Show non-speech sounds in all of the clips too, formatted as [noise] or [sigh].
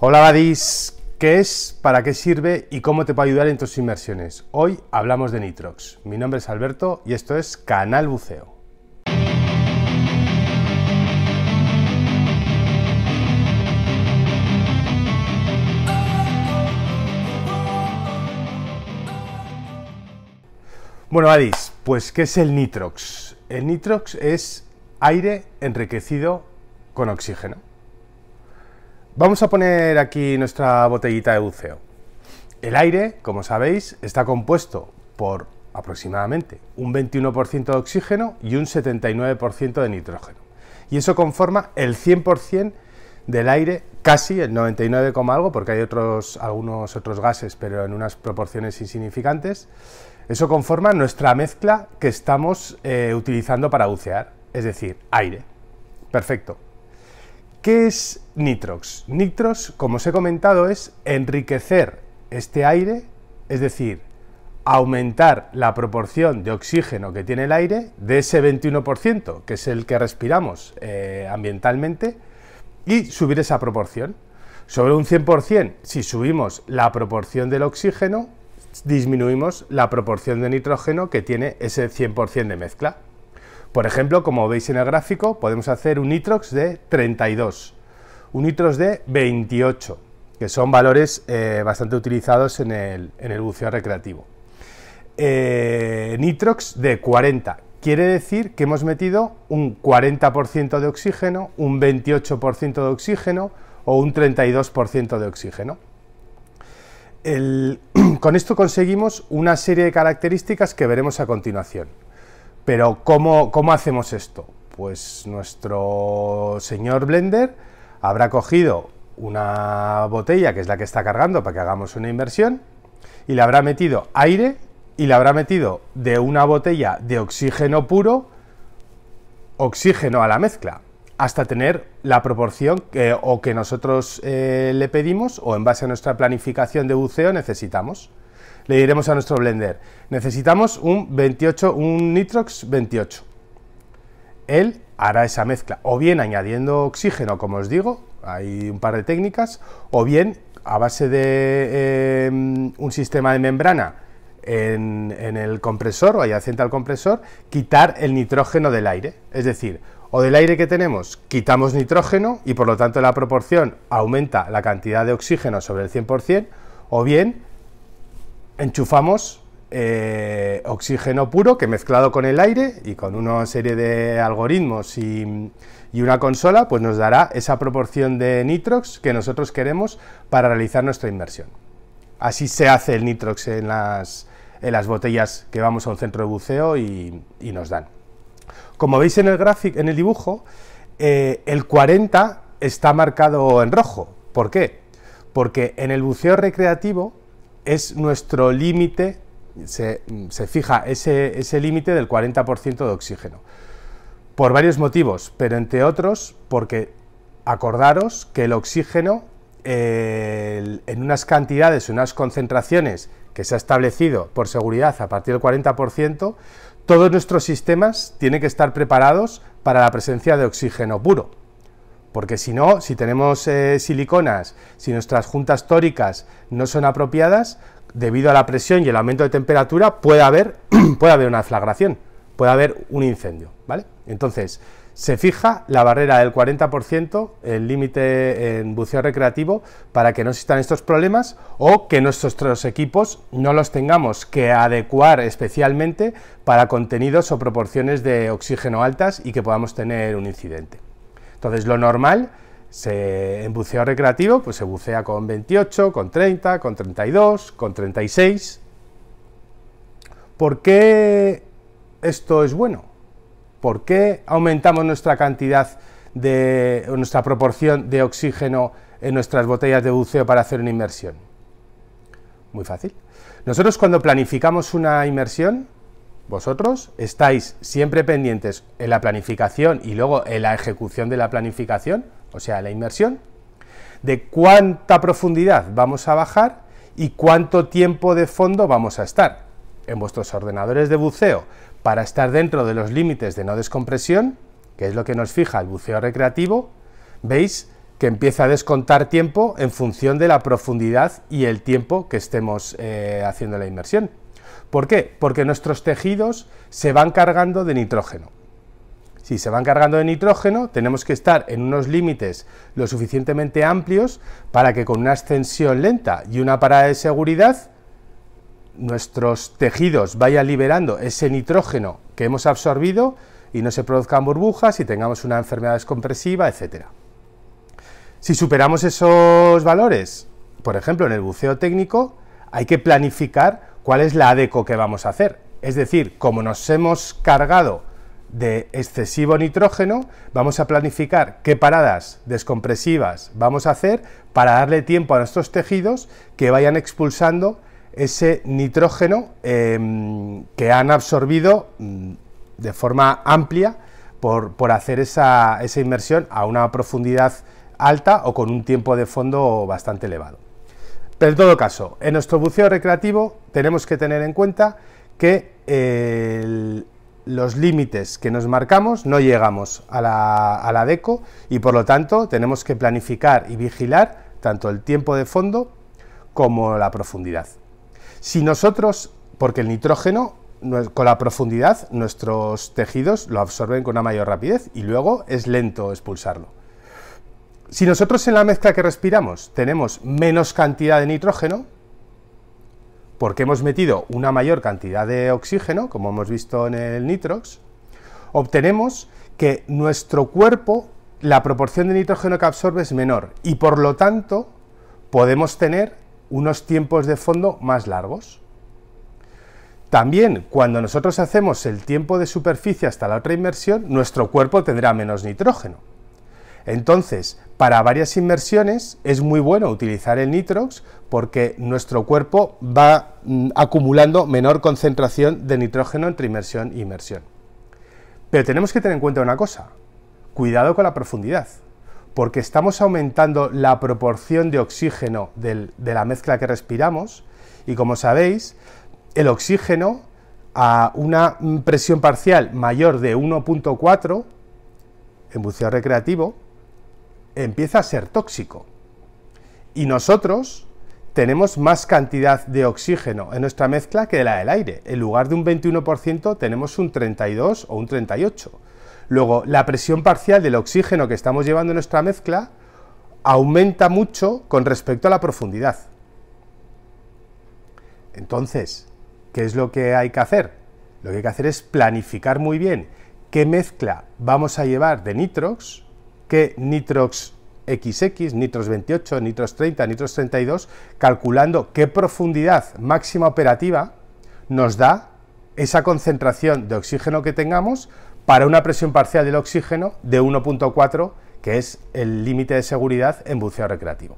Hola Badis, ¿qué es, para qué sirve y cómo te puede ayudar en tus inmersiones? Hoy hablamos de Nitrox. Mi nombre es Alberto y esto es Canal Buceo. Bueno, Adis, pues ¿qué es el nitrox? El nitrox es aire enriquecido con oxígeno. Vamos a poner aquí nuestra botellita de buceo. El aire, como sabéis, está compuesto por aproximadamente un 21% de oxígeno y un 79% de nitrógeno. Y eso conforma el 100% del aire, casi el 99, algo, porque hay otros, algunos otros gases, pero en unas proporciones insignificantes. Eso conforma nuestra mezcla que estamos eh, utilizando para bucear, es decir, aire. Perfecto. ¿Qué es nitrox? Nitrox, como os he comentado, es enriquecer este aire, es decir, aumentar la proporción de oxígeno que tiene el aire de ese 21%, que es el que respiramos eh, ambientalmente, y subir esa proporción. Sobre un 100%, si subimos la proporción del oxígeno, disminuimos la proporción de nitrógeno que tiene ese 100% de mezcla. Por ejemplo, como veis en el gráfico, podemos hacer un nitrox de 32, un nitrox de 28, que son valores eh, bastante utilizados en el, buceo recreativo. Eh, nitrox de 40, quiere decir que hemos metido un 40% de oxígeno, un 28% de oxígeno o un 32% de oxígeno. [clears throat] con esto conseguimos una serie de características que veremos a continuación. Pero ¿cómo, hacemos esto? Pues nuestro señor Blender habrá cogido una botella, que es la que está cargando para que hagamos una inversión, y le habrá metido aire y le habrá metido de una botella de oxígeno puro oxígeno a la mezcla hasta tener la proporción que, o que nosotros eh, le pedimos o en base a nuestra planificación de buceo necesitamos le diremos a nuestro blender, necesitamos un 28, un nitrox 28. Él hará esa mezcla, o bien añadiendo oxígeno, como os digo, hay un par de técnicas, o bien a base de em, un sistema de membrana en, en el compresor o adyacente al compresor, quitar el nitrógeno del aire. Es decir, o del aire que tenemos quitamos nitrógeno y por lo tanto la proporción aumenta la cantidad de oxígeno sobre el 100%, o bien enchufamos eh, oxígeno puro que mezclado con el aire y con una serie de algoritmos y, una consola, pues nos dará esa proporción de nitrox que nosotros queremos para realizar nuestra inmersión. Así se hace el nitrox en las, botellas que vamos a un centro de buceo y, nos dan. Como veis en el, gráfico, en el dibujo, eh, el 40 está marcado en rojo. ¿Por qué? Porque en el buceo recreativo es nuestro límite, se, fija ese, ese límite del 40% de oxígeno. Por varios motivos, pero entre otros porque acordaros que el oxígeno en unas cantidades, en unas concentraciones que se ha establecido por seguridad a partir del 40%, todos nuestros sistemas tienen que estar preparados para la presencia de oxígeno puro porque si no, si tenemos eh, siliconas, si nuestras juntas tóricas no son apropiadas, debido a la presión y el aumento de temperatura puede haber, [clears throat] puede haber una flagración, puede haber un incendio, ¿vale? Entonces, se fija la barrera del 40%, el límite en buceo recreativo, para que no existan estos problemas o que nuestros equipos no los tengamos que adecuar especialmente para contenidos o proporciones de oxígeno altas y que podamos tener un incidente. Entonces, lo normal, se, en buceo recreativo, pues se bucea con 28, con 30, con 32, con 36. ¿Por qué esto es bueno? ¿Por qué aumentamos nuestra cantidad de nuestra proporción de oxígeno en nuestras botellas de buceo para hacer una inmersión? Muy fácil. Nosotros cuando planificamos una inmersión, vosotros estáis siempre pendientes en la planificación y luego en la ejecución de la planificación, o sea, la inmersión, de cuánta profundidad vamos a bajar y cuánto tiempo de fondo vamos a estar. En vuestros ordenadores de buceo, para estar dentro de los límites de no descompresión, que es lo que nos fija el buceo recreativo, veis que empieza a descontar tiempo en función de la profundidad y el tiempo que estemos eh, haciendo la inmersión. ¿Por qué? Porque nuestros tejidos se van cargando de nitrógeno. Si se van cargando de nitrógeno, tenemos que estar en unos límites lo suficientemente amplios para que con una ascensión lenta y una parada de seguridad, nuestros tejidos vayan liberando ese nitrógeno que hemos absorbido y no se produzcan burbujas y tengamos una enfermedad descompresiva, etc. Si superamos esos valores, por ejemplo, en el buceo técnico, hay que planificar cuál es la ADECO que vamos a hacer. Es decir, como nos hemos cargado de excesivo nitrógeno, vamos a planificar qué paradas descompresivas vamos a hacer para darle tiempo a nuestros tejidos que vayan expulsando ese nitrógeno em, que han absorbido mm, de forma amplia por, hacer esa inmersión a una profundidad alta o con un tiempo de fondo bastante elevado en todo caso, en nuestro buceo recreativo tenemos que tener en cuenta que eh, los límites que nos marcamos no llegamos a la DECO y por lo tanto tenemos que planificar y vigilar tanto el tiempo de fondo como la profundidad. Si nosotros, porque el nitrógeno con la profundidad nuestros tejidos lo absorben con una mayor rapidez y luego es lento expulsarlo. Si nosotros en la mezcla que respiramos tenemos menos cantidad de nitrógeno, porque hemos metido una mayor cantidad de oxígeno, como hemos visto en el nitrox, obtenemos que nuestro cuerpo, la proporción de nitrógeno que absorbe es menor y por lo tanto podemos tener unos tiempos de fondo más largos. También cuando nosotros hacemos el tiempo de superficie hasta la otra inmersión, nuestro cuerpo tendrá menos nitrógeno entonces, para varias inmersiones es muy bueno utilizar el nitrox porque nuestro cuerpo va mm, acumulando menor concentración de nitrógeno entre inmersión e inmersión. Pero tenemos que tener en cuenta una cosa, cuidado con la profundidad, porque estamos aumentando la proporción de oxígeno de la mezcla que respiramos y como sabéis, el oxígeno a una mm, presión parcial mayor de 1.4 en buceo recreativo, empieza a ser tóxico. Y nosotros tenemos más cantidad de oxígeno en nuestra mezcla que la del aire. En lugar de un 21% tenemos un 32 o un 38. Luego, la presión parcial del oxígeno que estamos llevando en nuestra mezcla aumenta mucho con respecto a la profundidad. Entonces, ¿qué es lo que hay que hacer? Lo que hay que hacer es planificar muy bien qué mezcla vamos a llevar de nitrox que nitrox XX, nitros 28, nitros 30, nitros 32, calculando qué profundidad máxima operativa nos da esa concentración de oxígeno que tengamos para una presión parcial del oxígeno de 1.4, que es el límite de seguridad en buceo recreativo.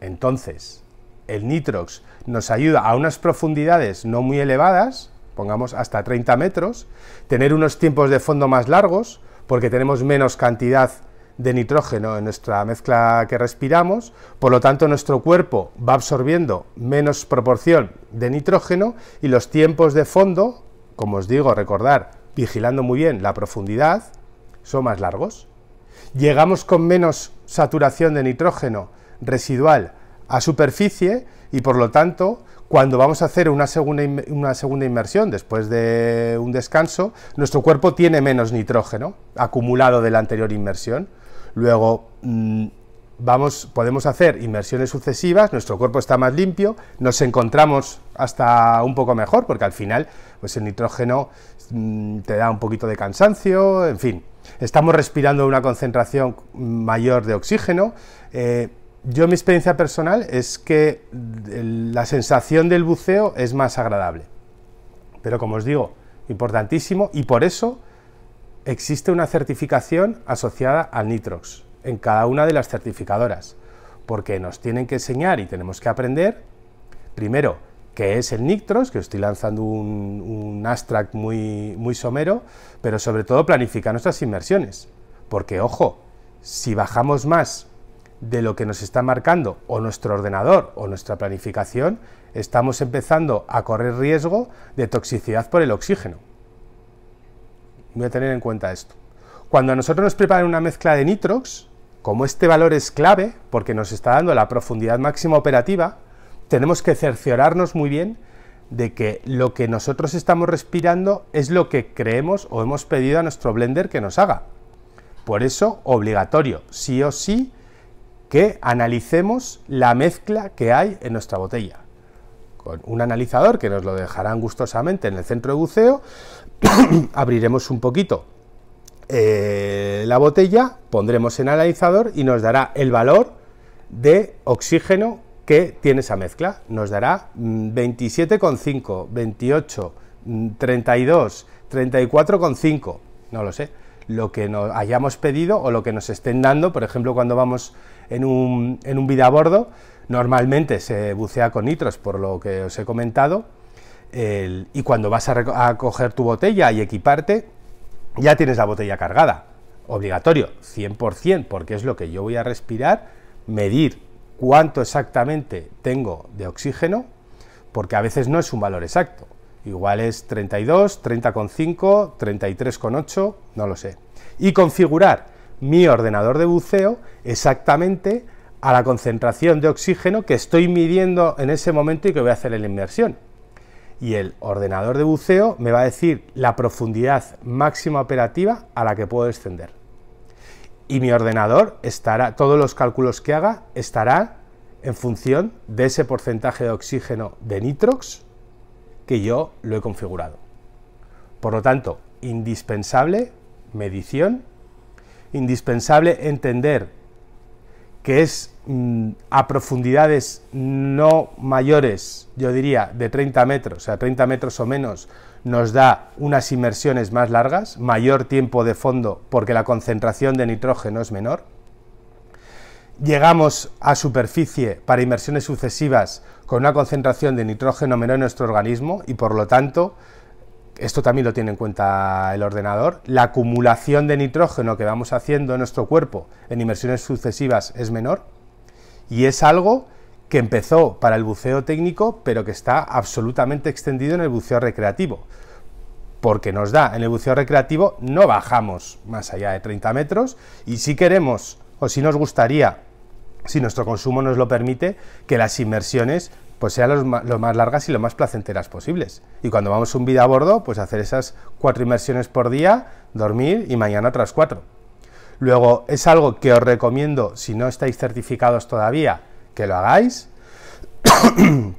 Entonces, el nitrox nos ayuda a unas profundidades no muy elevadas, pongamos hasta 30 metros, tener unos tiempos de fondo más largos, porque tenemos menos cantidad de nitrógeno en nuestra mezcla que respiramos, por lo tanto nuestro cuerpo va absorbiendo menos proporción de nitrógeno y los tiempos de fondo, como os digo, recordar, vigilando muy bien la profundidad, son más largos. Llegamos con menos saturación de nitrógeno residual a superficie y por lo tanto cuando vamos a hacer una segunda, una segunda inmersión después de un descanso, nuestro cuerpo tiene menos nitrógeno acumulado de la anterior inmersión. Luego mm, vamos, podemos hacer inmersiones sucesivas, nuestro cuerpo está más limpio, nos encontramos hasta un poco mejor, porque al final pues el nitrógeno mm, te da un poquito de cansancio, en fin, estamos respirando una concentración mayor de oxígeno. Eh, yo mi experiencia personal es que la sensación del buceo es más agradable. Pero como os digo, importantísimo y por eso existe una certificación asociada al Nitrox en cada una de las certificadoras, porque nos tienen que enseñar y tenemos que aprender, primero, qué es el Nitrox, que estoy lanzando un, abstract muy, muy somero, pero sobre todo planificar nuestras inmersiones, porque ojo, si bajamos más de lo que nos está marcando o nuestro ordenador o nuestra planificación, estamos empezando a correr riesgo de toxicidad por el oxígeno. Voy a tener en cuenta esto. Cuando a nosotros nos preparan una mezcla de nitrox, como este valor es clave, porque nos está dando la profundidad máxima operativa, tenemos que cerciorarnos muy bien de que lo que nosotros estamos respirando es lo que creemos o hemos pedido a nuestro blender que nos haga. Por eso, obligatorio, sí o sí, que analicemos la mezcla que hay en nuestra botella. Con un analizador que nos lo dejarán gustosamente en el centro de buceo, [coughs] abriremos un poquito eh, la botella, pondremos en analizador y nos dará el valor de oxígeno que tiene esa mezcla. Nos dará 27,5, 28, 32, 34,5, no lo sé lo que nos hayamos pedido o lo que nos estén dando. Por ejemplo, cuando vamos en un, en un vida a bordo, normalmente se bucea con nitros, por lo que os he comentado, y cuando vas a, a, coger tu botella y equiparte, ya tienes la botella cargada. Obligatorio, 100%, porque es lo que yo voy a respirar, medir cuánto exactamente tengo de oxígeno, porque a veces no es un valor exacto. Igual es 32, 30,5, 33,8, no lo sé. Y configurar mi ordenador de buceo exactamente a la concentración de oxígeno que estoy midiendo en ese momento y que voy a hacer en la inmersión. Y el ordenador de buceo me va a decir la profundidad máxima operativa a la que puedo descender. Y mi ordenador estará, todos los cálculos que haga, estará en función de ese porcentaje de oxígeno de nitrox que yo lo he configurado. Por lo tanto, indispensable medición, indispensable entender que es mm, a profundidades no mayores, yo diría, de 30 metros, o sea, 30 metros o menos, nos da unas inmersiones más largas, mayor tiempo de fondo porque la concentración de nitrógeno es menor llegamos a superficie para inmersiones sucesivas con una concentración de nitrógeno menor en nuestro organismo y por lo tanto, esto también lo tiene en cuenta el ordenador, la acumulación de nitrógeno que vamos haciendo en nuestro cuerpo en inmersiones sucesivas es menor y es algo que empezó para el buceo técnico pero que está absolutamente extendido en el buceo recreativo porque nos da en el buceo recreativo no bajamos más allá de 30 metros y si queremos o si nos gustaría si nuestro consumo nos lo permite, que las inmersiones pues sean lo, más largas y lo más placenteras posibles. Y cuando vamos un vida a bordo, pues hacer esas cuatro inmersiones por día, dormir y mañana otras cuatro. Luego, es algo que os recomiendo, si no estáis certificados todavía, que lo hagáis, [coughs]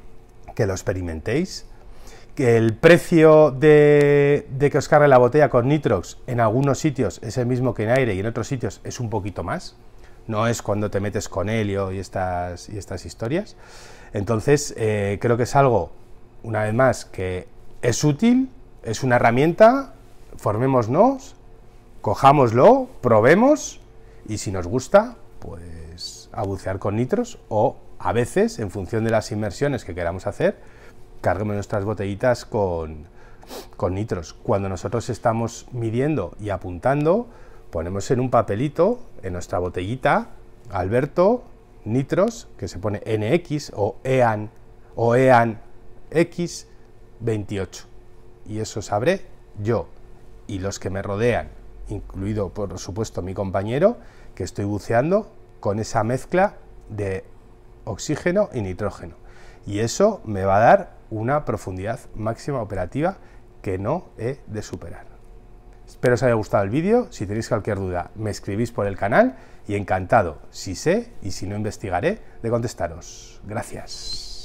que lo experimentéis, que el precio de, de, que os cargue la botella con nitrox en algunos sitios es el mismo que en aire y en otros sitios es un poquito más no es cuando te metes con Helio y estas, y estas historias. Entonces, eh, creo que es algo, una vez más, que es útil, es una herramienta, formémonos, cojámoslo, probemos y si nos gusta, pues a bucear con nitros o a veces, en función de las inmersiones que queramos hacer, carguemos nuestras botellitas con, con nitros. Cuando nosotros estamos midiendo y apuntando, ponemos en un papelito, en nuestra botellita, Alberto, nitros, que se pone NX o EAN o e X28. Y eso sabré yo y los que me rodean, incluido por supuesto mi compañero, que estoy buceando con esa mezcla de oxígeno y nitrógeno. Y eso me va a dar una profundidad máxima operativa que no he de superar. Espero os haya gustado el vídeo. Si tenéis cualquier duda, me escribís por el canal y encantado, si sé y si no investigaré, de contestaros. Gracias.